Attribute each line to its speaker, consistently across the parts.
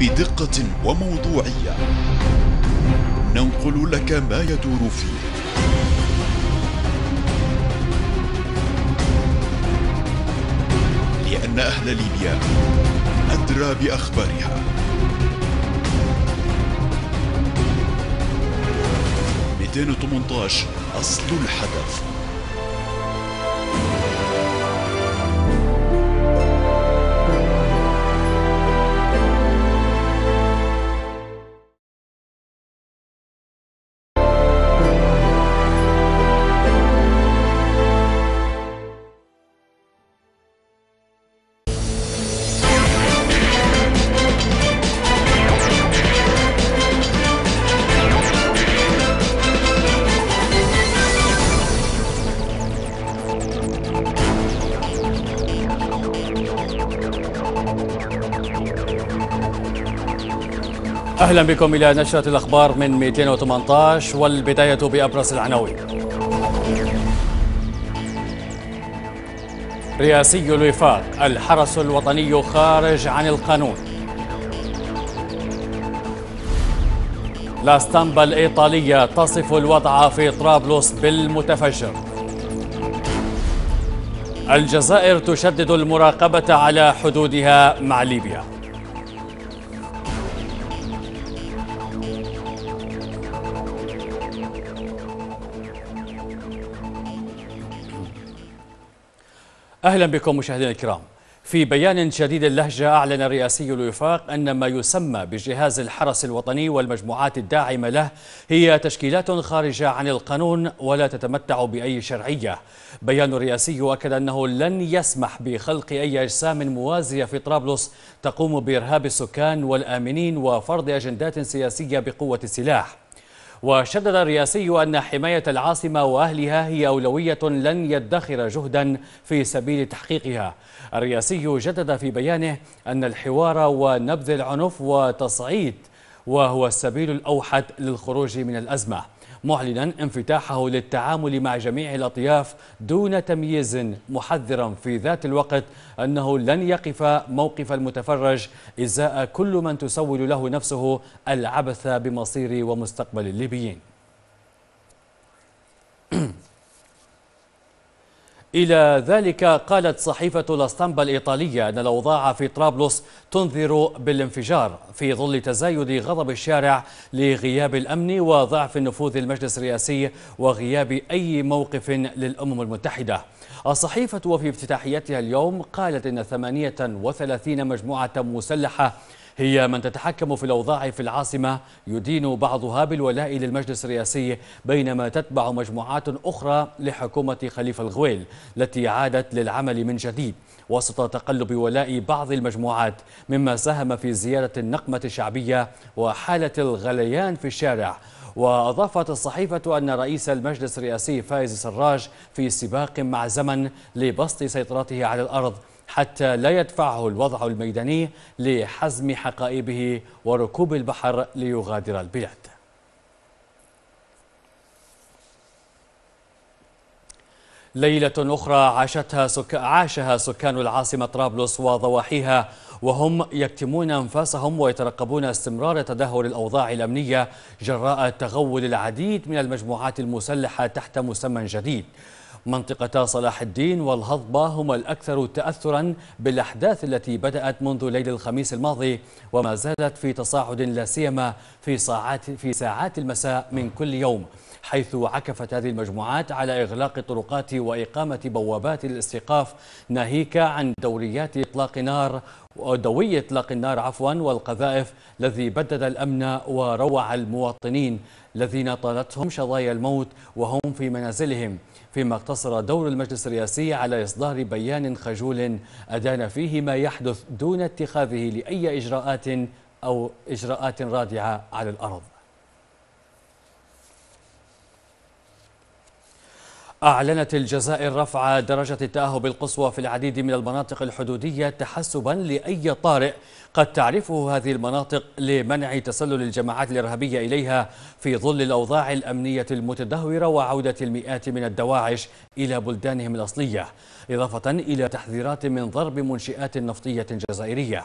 Speaker 1: بدقة وموضوعية ننقل لك ما يدور فيه لأن أهل ليبيا أدرى بأخبارها
Speaker 2: ميتين 218 أصل الحدث
Speaker 3: أهلا بكم إلى نشرة الأخبار من 218 والبداية بأبرز العناوين رئاسي الوفاق الحرس الوطني خارج عن القانون لاستامبا الإيطالية تصف الوضع في طرابلس بالمتفجر الجزائر تشدد المراقبة على حدودها مع ليبيا أهلا بكم مشاهدينا الكرام في بيان شديد اللهجة أعلن رئاسي الوفاق أن ما يسمى بجهاز الحرس الوطني والمجموعات الداعمة له هي تشكيلات خارجة عن القانون ولا تتمتع بأي شرعية بيان الرئاسي أكد أنه لن يسمح بخلق أي أجسام موازية في طرابلس تقوم بإرهاب السكان والآمنين وفرض أجندات سياسية بقوة السلاح وشدد الرئاسي أن حماية العاصمة وأهلها هي أولوية لن يدخر جهدا في سبيل تحقيقها الرئاسي جدد في بيانه أن الحوار ونبذ العنف وتصعيد وهو السبيل الأوحد للخروج من الأزمة معلنا انفتاحه للتعامل مع جميع الأطياف دون تمييز محذرا في ذات الوقت أنه لن يقف موقف المتفرج إزاء كل من تسول له نفسه العبث بمصير ومستقبل الليبيين إلى ذلك قالت صحيفة الأسطنبة الإيطالية أن الأوضاع في طرابلس تنذر بالانفجار في ظل تزايد غضب الشارع لغياب الأمن وضعف نفوذ المجلس الرئاسي وغياب أي موقف للأمم المتحدة الصحيفة وفي افتتاحيتها اليوم قالت أن 38 مجموعة مسلحة هي من تتحكم في الأوضاع في العاصمة يدين بعضها بالولاء للمجلس الرئاسي بينما تتبع مجموعات أخرى لحكومة خليفة الغويل التي عادت للعمل من جديد وسط تقلب ولاء بعض المجموعات مما ساهم في زيادة النقمة الشعبية وحالة الغليان في الشارع وأضافت الصحيفة أن رئيس المجلس الرئاسي فايز سراج في سباق مع زمن لبسط سيطرته على الأرض حتى لا يدفعه الوضع الميداني لحزم حقائبه وركوب البحر ليغادر البلاد ليلة أخرى عاشتها سك... عاشها سكان العاصمة طرابلس وضواحيها وهم يكتمون أنفاسهم ويترقبون استمرار تدهور الأوضاع الأمنية جراء تغول العديد من المجموعات المسلحة تحت مسمى جديد منطقة صلاح الدين والهضبة هما الأكثر تأثرا بالأحداث التي بدأت منذ ليل الخميس الماضي وما زالت في تصاعد لا سيما في ساعات في ساعات المساء من كل يوم حيث عكفت هذه المجموعات على إغلاق الطرقات وإقامة بوابات الاستيقاف ناهيك عن دوريات إطلاق نار ودوي إطلاق النار عفوا والقذائف الذي بدد الأمن وروع المواطنين الذين طالتهم شظايا الموت وهم في منازلهم فيما اقتصر دور المجلس الرئاسي على إصدار بيان خجول أدان فيه ما يحدث دون اتخاذه لأي إجراءات أو إجراءات رادعة على الأرض أعلنت الجزائر رفع درجة التأهب القصوى في العديد من المناطق الحدودية تحسبا لأي طارئ قد تعرفه هذه المناطق لمنع تسلل الجماعات الإرهابية إليها في ظل الأوضاع الأمنية المتدهورة وعودة المئات من الدواعش إلى بلدانهم الأصلية إضافة إلى تحذيرات من ضرب منشئات نفطية جزائرية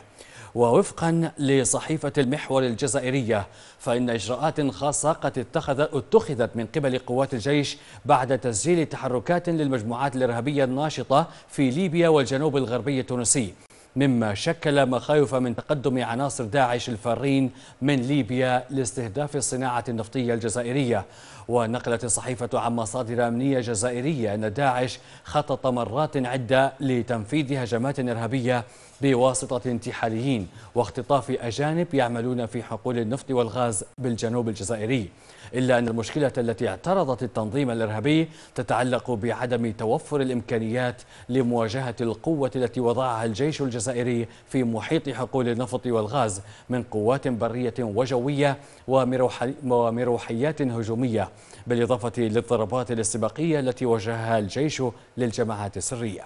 Speaker 3: ووفقا لصحيفة المحور الجزائرية فإن إجراءات خاصة قد اتخذت من قبل قوات الجيش بعد تسجيل تحركات للمجموعات الإرهابية الناشطة في ليبيا والجنوب الغربي التونسي مما شكل مخاوف من تقدم عناصر داعش الفارين من ليبيا لاستهداف الصناعة النفطية الجزائرية ونقلت الصحيفة عن مصادر أمنية جزائرية أن داعش خطط مرات عدة لتنفيذ هجمات إرهابية بواسطة انتحاليين واختطاف أجانب يعملون في حقول النفط والغاز بالجنوب الجزائري إلا أن المشكلة التي اعترضت التنظيم الإرهابي تتعلق بعدم توفر الإمكانيات لمواجهة القوة التي وضعها الجيش الجزائري في محيط حقول النفط والغاز من قوات برية وجوية ومروحيات هجومية بالإضافة للضربات الاستباقية التي وجهها الجيش للجماعات السرية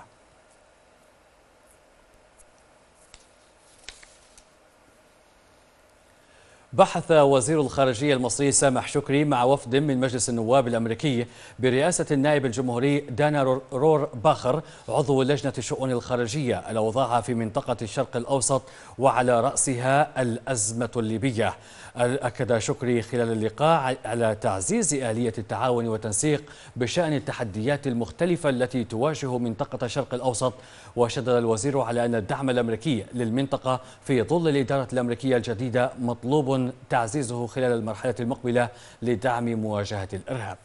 Speaker 3: بحث وزير الخارجية المصري سامح شكري مع وفد من مجلس النواب الأمريكي برئاسة النائب الجمهوري دانا رور باخر عضو لجنة الشؤون الخارجية الأوضاع في منطقة الشرق الأوسط وعلى رأسها الأزمة الليبية أكد شكري خلال اللقاء على تعزيز آلية التعاون والتنسيق بشأن التحديات المختلفة التي تواجه منطقة الشرق الأوسط وشدد الوزير على أن الدعم الأمريكي للمنطقة في ظل الإدارة الأمريكية الجديدة مطلوب تعزيزه خلال المرحلة المقبلة لدعم مواجهة الإرهاب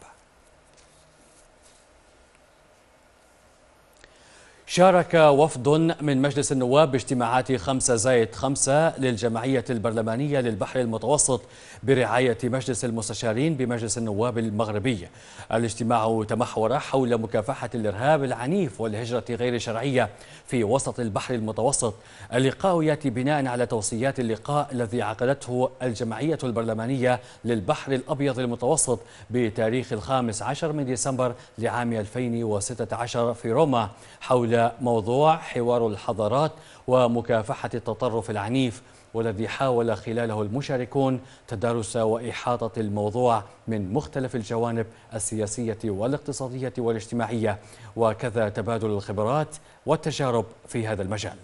Speaker 3: شارك وفد من مجلس النواب باجتماعات خمسة زائد خمسة للجمعية البرلمانية للبحر المتوسط برعاية مجلس المستشارين بمجلس النواب المغربي الاجتماع تمحور حول مكافحة الإرهاب العنيف والهجرة غير الشرعية في وسط البحر المتوسط اللقاء يأتي بناء على توصيات اللقاء الذي عقدته الجمعية البرلمانية للبحر الأبيض المتوسط بتاريخ الخامس عشر من ديسمبر لعام 2016 في روما حول موضوع حوار الحضارات ومكافحة التطرف العنيف والذي حاول خلاله المشاركون تدارس وإحاطة الموضوع من مختلف الجوانب السياسية والاقتصادية والاجتماعية وكذا تبادل الخبرات والتجارب في هذا المجال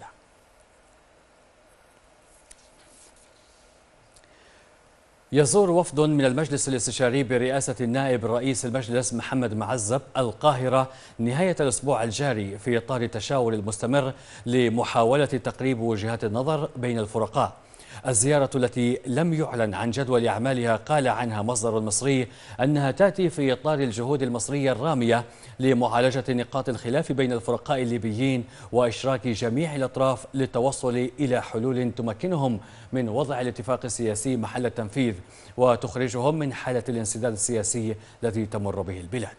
Speaker 3: يزور وفد من المجلس الاستشاري برئاسة النائب رئيس المجلس محمد معزب القاهرة نهاية الأسبوع الجاري في إطار التشاور المستمر لمحاولة تقريب وجهات النظر بين الفرقاء الزيارة التي لم يعلن عن جدول أعمالها قال عنها مصدر مصري أنها تأتي في إطار الجهود المصرية الرامية لمعالجة نقاط الخلاف بين الفرقاء الليبيين وإشراك جميع الأطراف للتوصل إلى حلول تمكنهم من وضع الاتفاق السياسي محل التنفيذ وتخرجهم من حالة الانسداد السياسي الذي تمر به البلاد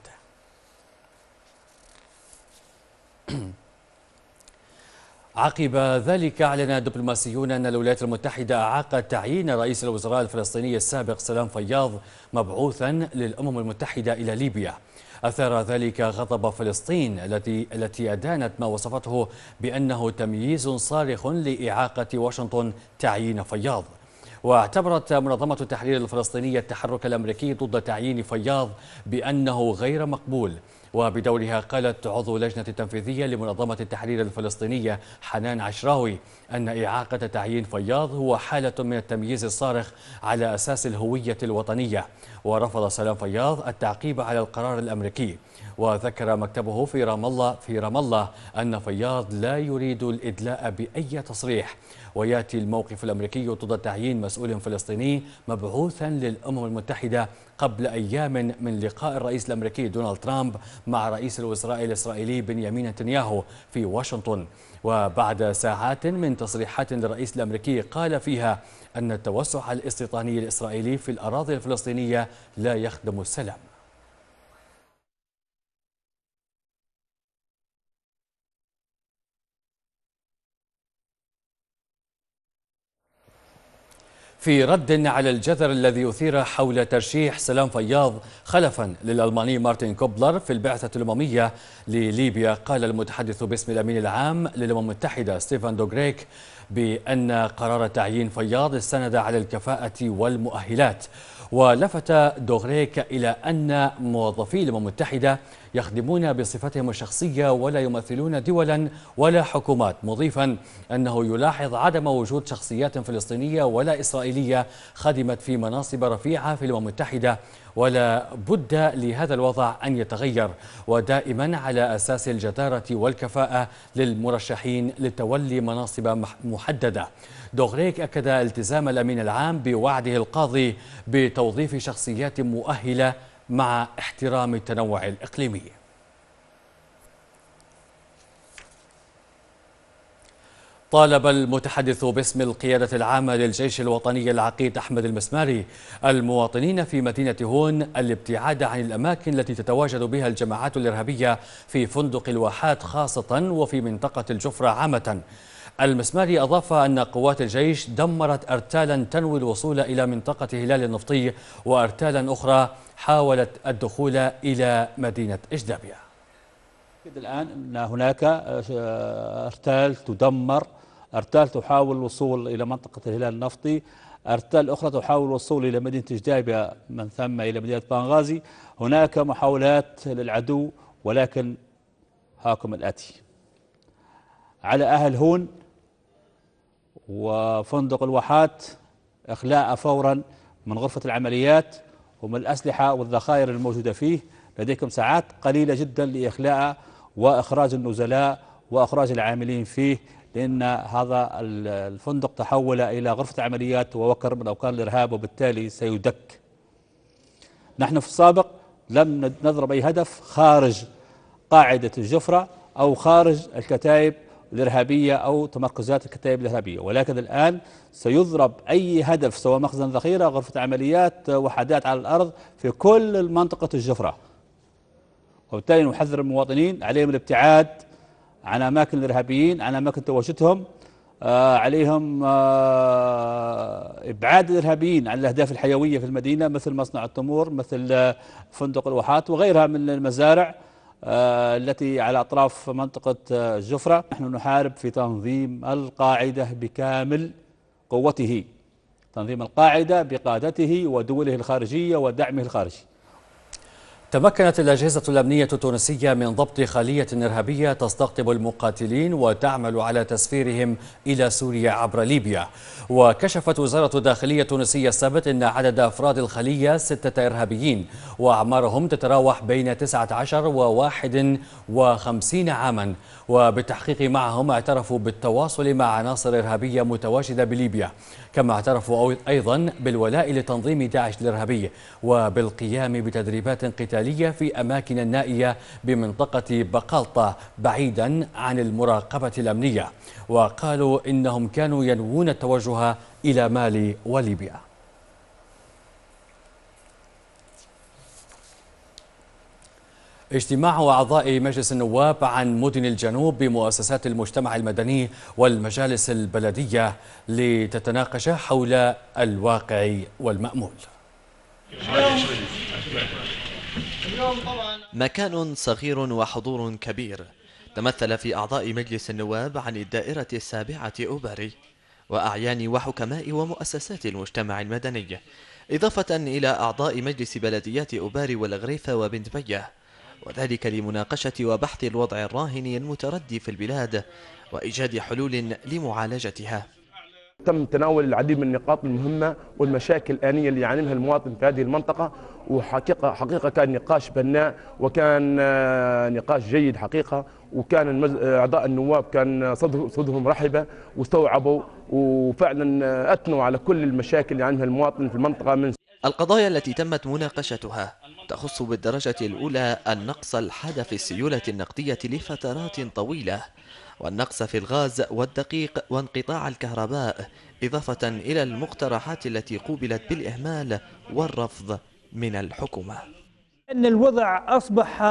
Speaker 3: عقب ذلك أعلن دبلوماسيون أن الولايات المتحدة أعاقت تعيين رئيس الوزراء الفلسطيني السابق سلام فياض مبعوثا للأمم المتحدة إلى ليبيا أثار ذلك غضب فلسطين التي التي أدانت ما وصفته بأنه تمييز صارخ لإعاقة واشنطن تعيين فياض واعتبرت منظمة التحرير الفلسطينية التحرك الأمريكي ضد تعيين فياض بأنه غير مقبول وبدورها قالت عضو لجنة التنفيذية لمنظمة التحرير الفلسطينية حنان عشراوي أن إعاقة تعيين فياض هو حالة من التمييز الصارخ على أساس الهوية الوطنية ورفض سلام فياض التعقيب على القرار الأمريكي وذكر مكتبه في رام الله في رام الله أن فياض لا يريد الإدلاء بأي تصريح وياتي الموقف الأمريكي ضد تعيين مسؤول فلسطيني مبعوثا للأمم المتحدة قبل أيام من لقاء الرئيس الأمريكي دونالد ترامب مع رئيس الوزراء الإسرائيلي بنيامين نتنياهو في واشنطن وبعد ساعات من تصريحات للرئيس الأمريكي قال فيها أن التوسع الاستيطاني الإسرائيلي في الأراضي الفلسطينية لا يخدم السلام في رد على الجذر الذي أثير حول ترشيح سلام فياض خلفا للألماني مارتن كوبلر في البعثة الأممية لليبيا قال المتحدث باسم الأمين العام للأمم المتحدة ستيفان دوغريك بأن قرار تعيين فياض استند على الكفاءة والمؤهلات ولفت دوغريك إلى أن موظفي الأمم المتحدة يخدمون بصفتهم الشخصية ولا يمثلون دولا ولا حكومات مضيفا أنه يلاحظ عدم وجود شخصيات فلسطينية ولا إسرائيلية خدمت في مناصب رفيعة في الأمم المتحدة ولا بد لهذا الوضع أن يتغير ودائما على أساس الجدارة والكفاءة للمرشحين لتولي مناصب محددة دوغريك أكد التزام الأمين العام بوعده القاضي بتوظيف شخصيات مؤهلة مع احترام التنوع الإقليمي طالب المتحدث باسم القيادة العامة للجيش الوطني العقيد أحمد المسماري المواطنين في مدينة هون الابتعاد عن الأماكن التي تتواجد بها الجماعات الإرهابية في فندق الواحات خاصة وفي منطقة الجفرة عامة المسماري أضاف أن قوات الجيش دمرت أرتالا تنوي الوصول إلى منطقة هلال النفطي وأرتالا أخرى حاولت الدخول إلى مدينة إجدابيا
Speaker 2: الآن أن هناك آه، أرتال تدمر أرتال تحاول الوصول إلى منطقة الهلال النفطي أرتال أخرى تحاول الوصول إلى مدينة إجدابيا من ثم إلى مدينة بنغازي هناك محاولات للعدو ولكن هاكم الأتي على أهل هون وفندق الواحات إخلاء فورا من غرفة العمليات ومن الأسلحة والذخائر الموجودة فيه لديكم ساعات قليلة جدا لإخلاء وإخراج النزلاء وإخراج العاملين فيه لأن هذا الفندق تحول إلى غرفة عمليات ووكر من أوكار الإرهاب وبالتالي سيدك نحن في السابق لم نضرب أي هدف خارج قاعدة الجفرة أو خارج الكتائب الإرهابية أو تمركزات الكتائب الإرهابية ولكن الآن سيضرب أي هدف سواء مخزن ذخيرة غرفة عمليات وحدات على الأرض في كل منطقة الجفرة وبالتالي نحذر المواطنين عليهم الابتعاد عن أماكن الإرهابيين عن أماكن تواجدهم آه عليهم آه إبعاد الإرهابيين عن الأهداف الحيوية في المدينة مثل مصنع التمور مثل آه، فندق الواحات وغيرها من المزارع آه، التي على أطراف منطقة الجفرة آه، نحن نحارب في تنظيم القاعدة بكامل قوته تنظيم القاعدة بقادته ودوله الخارجية ودعمه
Speaker 3: الخارجي تمكنت الأجهزة الأمنية التونسية من ضبط خلية إرهابية تستقطب المقاتلين وتعمل على تسفيرهم إلى سوريا عبر ليبيا وكشفت وزارة الداخلية التونسية السبت أن عدد أفراد الخلية ستة إرهابيين وأعمارهم تتراوح بين 19 و 51 عاما وبالتحقيق معهم اعترفوا بالتواصل مع عناصر إرهابية متواجدة بليبيا كما اعترفوا أيضا بالولاء لتنظيم داعش الإرهابي وبالقيام بتدريبات قتالية في أماكن نائية بمنطقة بقالطة بعيدا عن المراقبة الأمنية وقالوا إنهم كانوا ينوون التوجه إلى مالي وليبيا اجتماع أعضاء مجلس النواب عن مدن الجنوب بمؤسسات المجتمع المدني والمجالس البلدية لتتناقش حول الواقع والمأمول مكان صغير وحضور كبير
Speaker 4: تمثل في أعضاء مجلس النواب عن الدائرة السابعة أوباري وأعيان وحكماء ومؤسسات المجتمع المدني إضافة إلى أعضاء مجلس بلديات أوباري والغريفة وبنت بيه وذلك لمناقشة وبحث الوضع الراهن المتردي في البلاد وإيجاد حلول لمعالجتها تم تناول العديد من النقاط المهمة والمشاكل الآنية اللي يعانيها المواطن في هذه المنطقة وحقيقة حقيقة كان نقاش بناء وكان آه، نقاش جيد حقيقة وكان آه، أعضاء النواب كان صدهم, صدهم رحبة واستوعبوا وفعلا آه، أثنوا على كل المشاكل اللي يعانيها المواطن في المنطقة من القضايا التي تمت مناقشتها تخص بالدرجة الأولى النقص الحاد في السيولة النقدية لفترات طويلة والنقص في الغاز والدقيق وانقطاع الكهرباء إضافة إلى المقترحات التي قوبلت بالإهمال والرفض من الحكومة
Speaker 2: أن الوضع أصبح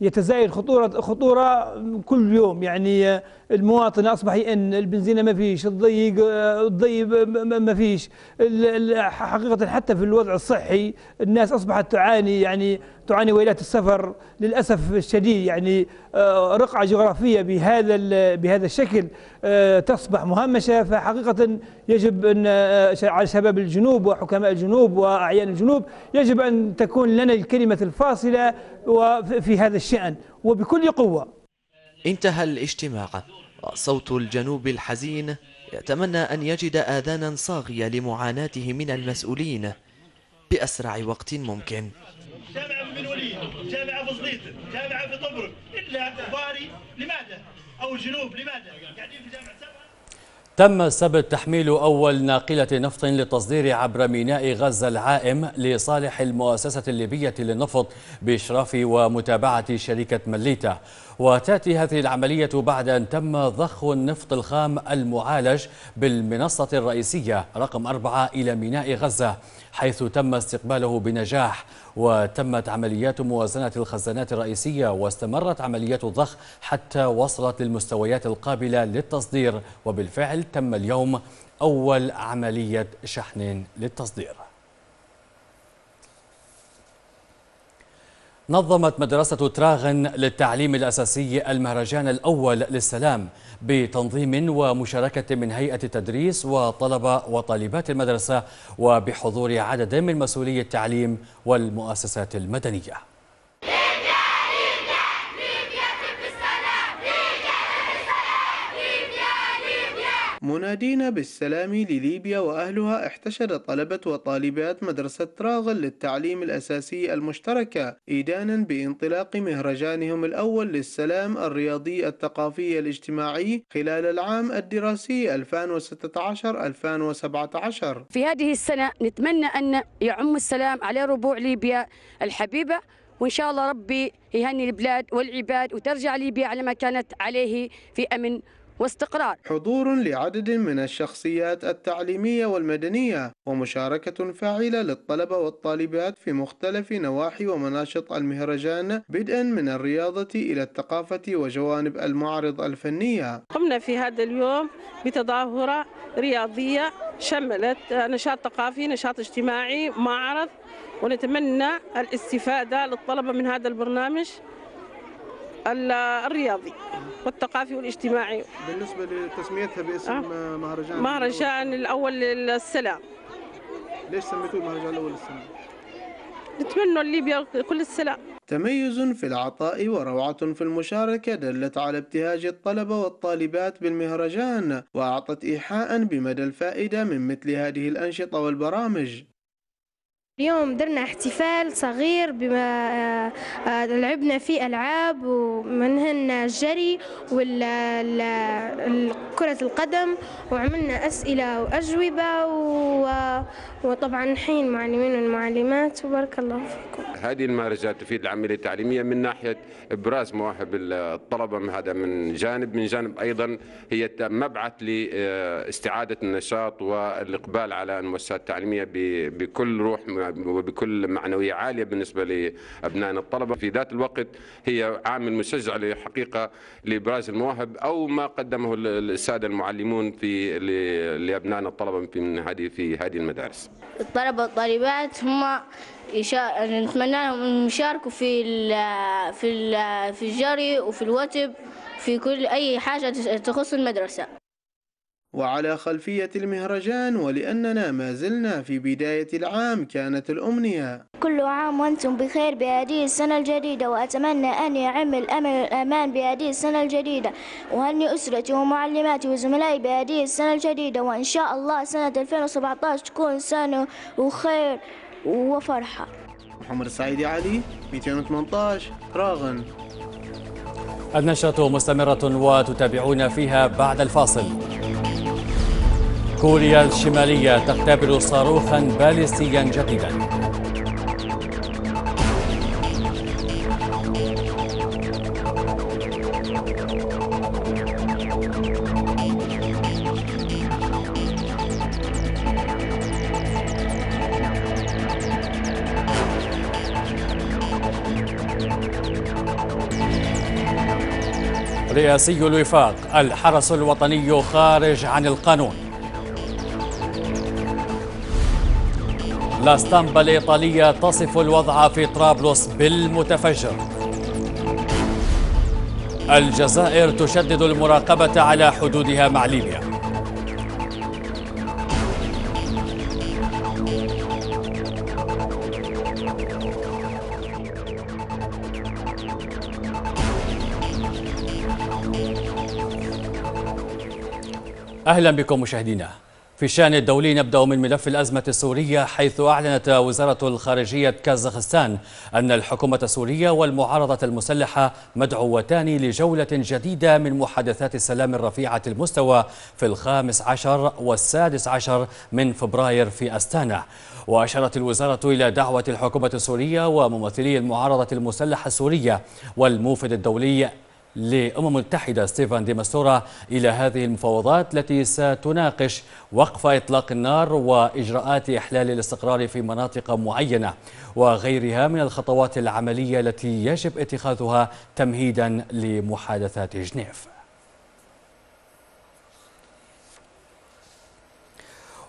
Speaker 2: يتزايد خطورة خطورة كل يوم يعني المواطن اصبح يئن البنزينه ما فيش الضيق الضيق ما فيش حقيقه حتى في الوضع الصحي الناس اصبحت تعاني يعني تعاني ويلات السفر للاسف الشديد يعني آه، رقعه جغرافيه بهذا بهذا الشكل آه، تصبح مهمشه فحقيقه يجب ان آه، على شباب الجنوب وحكماء الجنوب واعيان الجنوب يجب ان تكون لنا الكلمه الفاصله في هذا الشان وبكل قوه
Speaker 4: انتهى الاجتماع وصوت الجنوب الحزين يتمنى أن يجد آذانا صاغية لمعاناته من المسؤولين بأسرع وقت ممكن
Speaker 2: جامعة في جامعة في جامعة في إلا باري لماذا؟ أو الجنوب لماذا؟ قاعدين يعني في جامعة سبعة
Speaker 3: تم السبت تحميل أول ناقلة نفط للتصدير عبر ميناء غزة العائم لصالح المؤسسة الليبية للنفط بإشراف ومتابعة شركة مليتا وتأتي هذه العملية بعد أن تم ضخ النفط الخام المعالج بالمنصة الرئيسية رقم أربعة إلى ميناء غزة حيث تم استقباله بنجاح وتمت عمليات موازنة الخزانات الرئيسية واستمرت عمليات الضخ حتى وصلت للمستويات القابلة للتصدير وبالفعل تم اليوم أول عملية شحن للتصدير نظمت مدرسة تراغن للتعليم الأساسي المهرجان الأول للسلام بتنظيم ومشاركة من هيئة التدريس وطلبة وطالبات المدرسة وبحضور عدد من مسؤولي التعليم والمؤسسات المدنية
Speaker 5: منادين بالسلام لليبيا وأهلها احتشد طلبة وطالبات مدرسة راغل للتعليم الأساسي المشتركة إيدانا بانطلاق مهرجانهم الأول للسلام الرياضي الثقافي الاجتماعي خلال العام الدراسي 2016-2017
Speaker 1: في هذه السنة نتمنى أن يعم السلام على ربوع ليبيا الحبيبة وإن شاء الله ربي يهني البلاد والعباد وترجع ليبيا على ما كانت عليه في أمن واستقرار
Speaker 5: حضور لعدد من الشخصيات التعليمية والمدنية ومشاركة فاعلة للطلبة والطالبات في مختلف نواحي ومناشط المهرجان بدءا من الرياضة إلى الثقافة وجوانب المعارض الفنية قمنا في هذا اليوم بتظاهرة رياضية شملت نشاط ثقافي نشاط اجتماعي معرض ونتمنى الاستفادة للطلبة من هذا البرنامج الرياضي والثقافي والاجتماعي بالنسبة لتسميتها باسم أه؟ مهرجان مهرجان الأول للسلام ليش سميتوه المهرجان الأول للسلام؟ نتمنى ليبيا كل السلام تميز في العطاء وروعة في المشاركة دلت على ابتهاج الطلبة والطالبات بالمهرجان وأعطت إيحاء بمدى الفائدة من مثل هذه الأنشطة والبرامج اليوم درنا احتفال صغير بما آه، آه، لعبنا فيه العاب ومنهن الجري والكرة القدم وعملنا اسئله واجوبه وطبعا الحين معلمين والمعلمات وبارك الله فيكم.
Speaker 1: هذه المهرجانات تفيد العمليه التعليميه من ناحيه ابراز مواهب الطلبه من هذا من جانب من جانب ايضا هي مبعث لاستعاده النشاط والاقبال على المؤسسات التعليميه بكل روح وبكل معنوية عالية بالنسبة لأبنائنا الطلبة في ذات الوقت هي عامل مشجع لحقيقة لإبراز المواهب أو ما قدمه السادة المعلمون في لأبنائنا الطلبة في هذه في هذه المدارس
Speaker 4: الطلبة والطالبات هم يعني نتمنى لهم يشاركوا في في في الجري وفي الوتب في كل اي حاجه تخص المدرسه
Speaker 5: وعلى خلفية المهرجان ولأننا ما زلنا في بداية العام كانت الأمنية
Speaker 4: كل عام وأنتم بخير بهذه السنة الجديدة وأتمنى أن يعم الأمن الأمان بهذه السنة الجديدة وأني أسرتي ومعلماتي وزملائي بهذه السنة الجديدة وإن شاء الله سنة 2017 تكون سنة وخير وفرحة
Speaker 5: محمد السعيدي علي 218 راغن النشرة
Speaker 3: مستمرة وتتابعون فيها بعد الفاصل كوريا الشمالية تختبر صاروخا باليستيا جديدا رئاسي الوفاق الحرس الوطني خارج عن القانون لاستامبا الإيطالية تصف الوضع في طرابلس بالمتفجر الجزائر تشدد المراقبة على حدودها مع ليبيا أهلا بكم مشاهدينا في الشأن الدولي نبدأ من ملف الأزمة السورية حيث أعلنت وزارة الخارجية كازاخستان أن الحكومة السورية والمعارضة المسلحة مدعوتان لجولة جديدة من محادثات السلام الرفيعة المستوى في الخامس عشر والسادس عشر من فبراير في أستانا وأشارت الوزارة إلى دعوة الحكومة السورية وممثلي المعارضة المسلحة السورية والموفد الدولي لأمم المتحدة ستيفان ديماستورا إلى هذه المفاوضات التي ستناقش وقف إطلاق النار وإجراءات إحلال الاستقرار في مناطق معينة وغيرها من الخطوات العملية التي يجب اتخاذها تمهيدا لمحادثات جنيف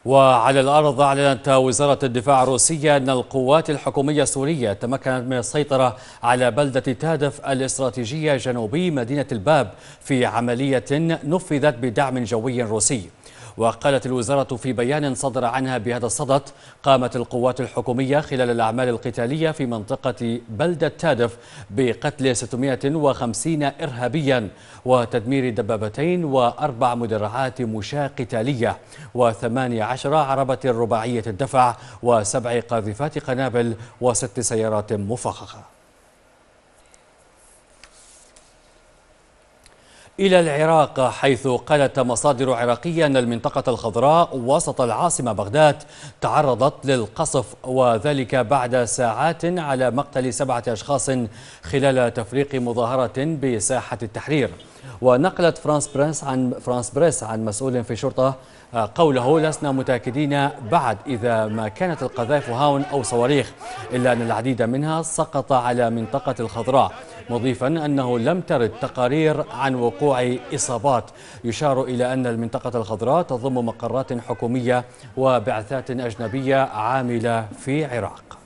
Speaker 3: وعلى الأرض أعلنت وزارة الدفاع الروسية أن القوات الحكومية السورية تمكنت من السيطرة على بلدة تادف الاستراتيجية جنوبي مدينة الباب في عملية نفذت بدعم جوي روسي وقالت الوزارة في بيان صدر عنها بهذا الصدد قامت القوات الحكومية خلال الأعمال القتالية في منطقة بلدة تادف بقتل 650 إرهابيا وتدمير دبابتين وأربع مدرعات مشاة قتالية و18 عربة رباعية الدفع وسبع قاذفات قنابل وست سيارات مفخخة إلى العراق حيث قالت مصادر عراقية أن المنطقة الخضراء وسط العاصمة بغداد تعرضت للقصف وذلك بعد ساعات على مقتل سبعة أشخاص خلال تفريق مظاهرة بساحة التحرير ونقلت فرانس بريس عن فرانس بريس عن مسؤول في شرطة آه، قوله لسنا متأكدين بعد إذا ما كانت القذائف هاون أو صواريخ إلا أن العديد منها سقط على منطقة الخضراء مضيفا أنه لم ترد تقارير عن وقوع إصابات يشار إلى أن المنطقة الخضراء تضم مقرات حكومية وبعثات أجنبية عاملة في عراق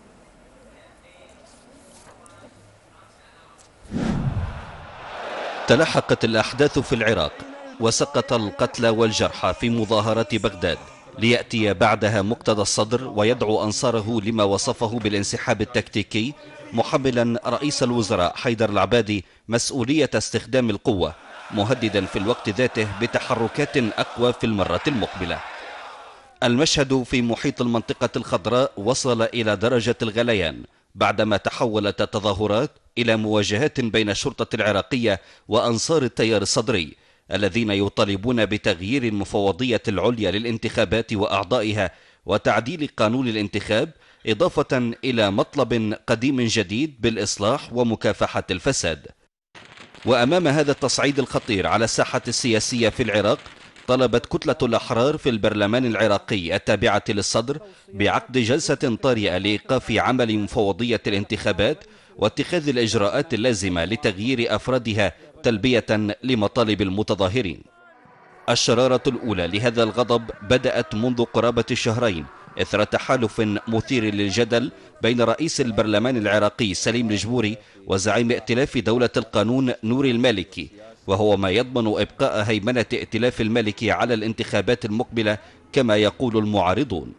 Speaker 1: تلاحقت الأحداث في العراق وسقط القتلى والجرحى في مظاهرة بغداد ليأتي بعدها مقتدى الصدر ويدعو أنصاره لما وصفه بالانسحاب التكتيكي محملا رئيس الوزراء حيدر العبادي مسؤولية استخدام القوة مهددا في الوقت ذاته بتحركات أقوى في المرة المقبلة المشهد في محيط المنطقة الخضراء وصل إلى درجة الغليان بعدما تحولت التظاهرات إلى مواجهات بين الشرطة العراقية وأنصار التيار الصدري الذين يطالبون بتغيير المفوضية العليا للانتخابات وأعضائها وتعديل قانون الانتخاب إضافة إلى مطلب قديم جديد بالإصلاح ومكافحة الفساد وأمام هذا التصعيد الخطير على الساحة السياسية في العراق طلبت كتلة الأحرار في البرلمان العراقي التابعة للصدر بعقد جلسة طارئة لإيقاف عمل مفوضية الانتخابات واتخاذ الإجراءات اللازمة لتغيير أفرادها تلبية لمطالب المتظاهرين الشرارة الأولى لهذا الغضب بدأت منذ قرابة الشهرين إثر تحالف مثير للجدل بين رئيس البرلمان العراقي سليم الجبوري وزعيم ائتلاف دولة القانون نوري المالكي وهو ما يضمن إبقاء هيمنة ائتلاف الملك على الانتخابات المقبلة كما يقول المعارضون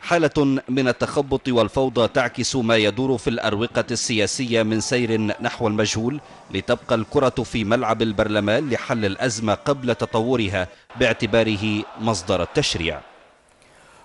Speaker 1: حالة من التخبط والفوضى تعكس ما يدور في الأروقة السياسية من سير نحو المجهول لتبقى الكرة في ملعب البرلمان لحل الأزمة قبل تطورها باعتباره مصدر التشريع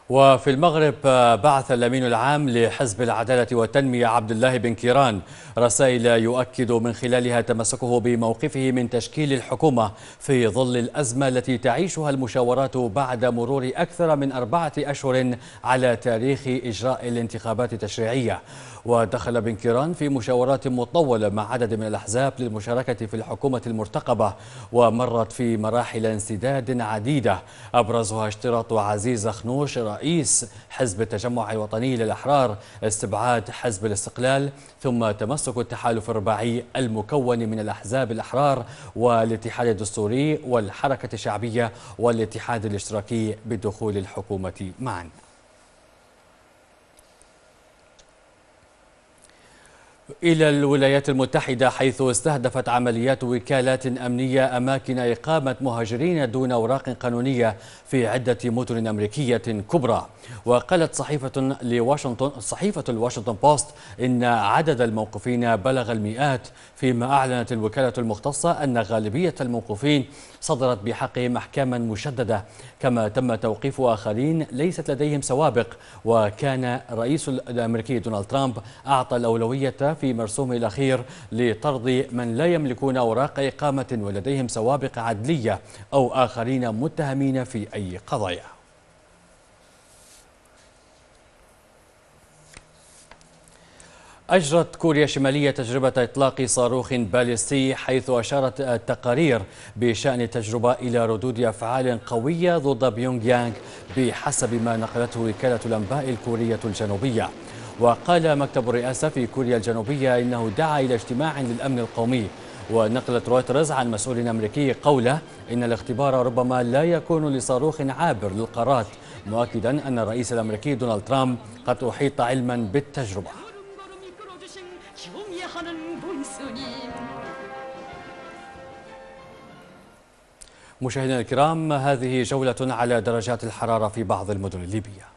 Speaker 3: وفي المغرب آه، بعث الأمين
Speaker 1: العام لحزب العدالة والتنمية
Speaker 3: عبد الله بن كيران رسائل يؤكد من خلالها تمسكه بموقفه من تشكيل الحكومة في ظل الأزمة التي تعيشها المشاورات بعد مرور أكثر من أربعة أشهر على تاريخ إجراء الانتخابات التشريعية ودخل بنكيران في مشاورات مطولة مع عدد من الأحزاب للمشاركة في الحكومة المرتقبة ومرت في مراحل انسداد عديدة أبرزها اشتراط عزيز خنوش رئيس حزب التجمع الوطني للأحرار استبعاد حزب الاستقلال ثم تمسك التحالف الرباعي المكون من الأحزاب الأحرار والاتحاد الدستوري والحركة الشعبية والاتحاد الاشتراكي بدخول الحكومة معاً إلى الولايات المتحدة حيث استهدفت عمليات وكالات أمنية أماكن إقامة مهاجرين دون أوراق قانونية في عدة مدن أمريكية كبرى وقالت صحيفة لواشنطن صحيفة الواشنطن بوست إن عدد الموقوفين بلغ المئات فيما أعلنت الوكالة المختصة أن غالبية الموقوفين صدرت بحقهم أحكاما مشددة كما تم توقيف آخرين ليست لديهم سوابق وكان الرئيس الأمريكي دونالد ترامب أعطى الأولوية في مرسومه الأخير لطرد من لا يملكون أوراق إقامة ولديهم سوابق عدلية أو آخرين متهمين في أي قضايا أجرت كوريا الشمالية تجربة إطلاق صاروخ باليستي حيث أشارت التقارير بشأن التجربة إلى ردود أفعال قوية ضد بيونغ يانغ بحسب ما نقلته وكالة الأنباء الكورية الجنوبية وقال مكتب الرئاسة في كوريا الجنوبية إنه دعا إلى اجتماع للأمن القومي ونقلت رويترز عن مسؤول أمريكي قوله إن الاختبار ربما لا يكون لصاروخ عابر للقارات مؤكدا أن الرئيس الأمريكي دونالد ترامب قد أحيط علما بالتجربة مشاهدينا الكرام هذه جولة على درجات الحرارة في بعض المدن الليبية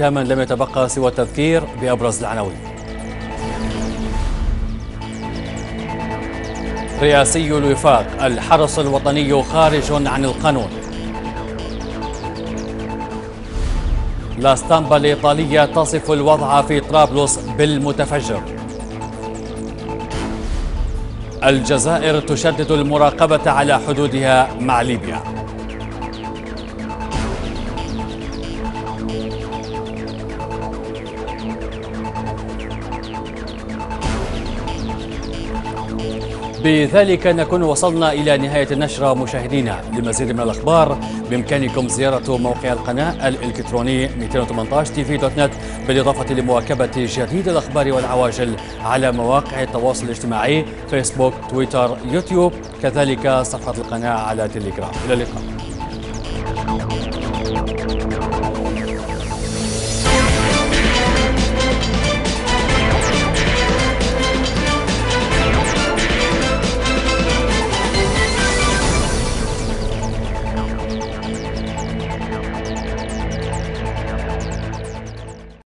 Speaker 3: ختاما لم يتبقى سوى التذكير بأبرز العناوين رئاسي الوفاق الحرس الوطني خارج عن القانون لا ستامبا الإيطالية تصف الوضع في طرابلس بالمتفجر الجزائر تشدد المراقبة على حدودها مع ليبيا بذلك نكون وصلنا إلى نهاية النشرة مشاهدينا لمزيد من الأخبار بإمكانكم زيارة موقع القناة الإلكتروني 218 تي في دوت نت بالإضافة لمواكبة جديد الأخبار والعواجل على مواقع التواصل الاجتماعي فيسبوك تويتر يوتيوب كذلك صفحة القناة على تليجرام إلى اللقاء